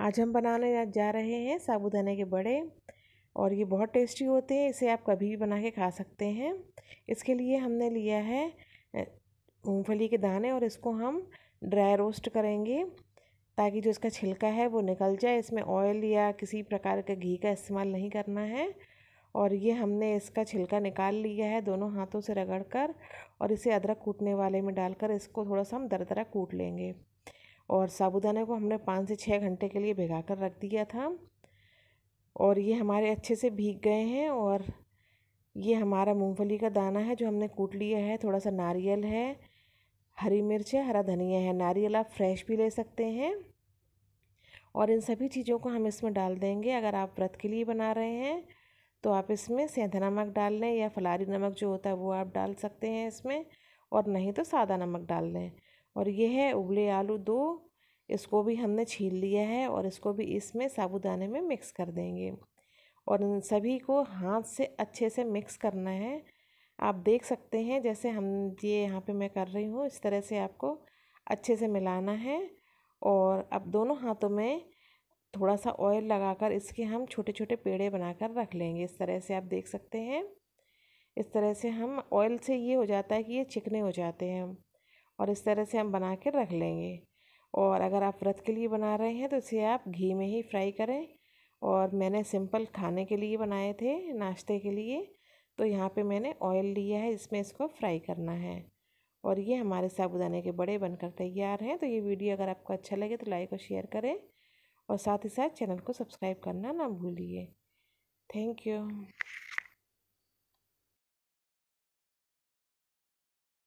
आज हम बनाने जा रहे हैं साबूदाने के बड़े और ये बहुत टेस्टी होते हैं इसे आप कभी भी बना के खा सकते हैं इसके लिए हमने लिया है मूँगफली के दाने और इसको हम ड्राई रोस्ट करेंगे ताकि जो इसका छिलका है वो निकल जाए इसमें ऑयल या किसी प्रकार के घी का इस्तेमाल नहीं करना है और ये हमने इसका छिलका निकाल लिया है दोनों हाथों से रगड़ कर और इसे अदरक कूटने वाले में डालकर इसको थोड़ा सा हम दर दरा कूट लेंगे और साबूदाना को हमने पाँच से छः घंटे के लिए भिगा कर रख दिया था और ये हमारे अच्छे से भीग गए हैं और ये हमारा मूंगफली का दाना है जो हमने कूट लिया है थोड़ा सा नारियल है हरी मिर्च है हरा धनिया है नारियल आप फ्रेश भी ले सकते हैं और इन सभी चीज़ों को हम इसमें डाल देंगे अगर आप व्रत के लिए बना रहे हैं तो आप इसमें सेंधा नमक डाल लें या फलारी नमक जो होता है वो आप डाल सकते हैं इसमें और नहीं तो सादा नमक डाल लें और ये है उबले आलू दो इसको भी हमने छील लिया है और इसको भी इसमें साबुदाने में मिक्स कर देंगे और इन सभी को हाथ से अच्छे से मिक्स करना है आप देख सकते हैं जैसे हम ये यहाँ पे मैं कर रही हूँ इस तरह से आपको अच्छे से मिलाना है और अब दोनों हाथों में थोड़ा सा ऑयल लगाकर इसके हम छोटे छोटे पेड़े बनाकर रख लेंगे इस तरह से आप देख सकते हैं इस तरह से हम ऑयल से ये हो जाता है कि ये चिकने हो जाते हैं और इस तरह से हम बना के रख लेंगे और अगर आप व्रत के लिए बना रहे हैं तो इसे आप घी में ही फ्राई करें और मैंने सिंपल खाने के लिए बनाए थे नाश्ते के लिए तो यहाँ पे मैंने ऑयल लिया है इसमें इसको फ्राई करना है और ये हमारे साबुदाने के बड़े बनकर तैयार हैं तो ये वीडियो अगर आपको अच्छा लगे तो लाइक और शेयर करें और साथ ही साथ चैनल को सब्सक्राइब करना ना भूलिए थैंक यू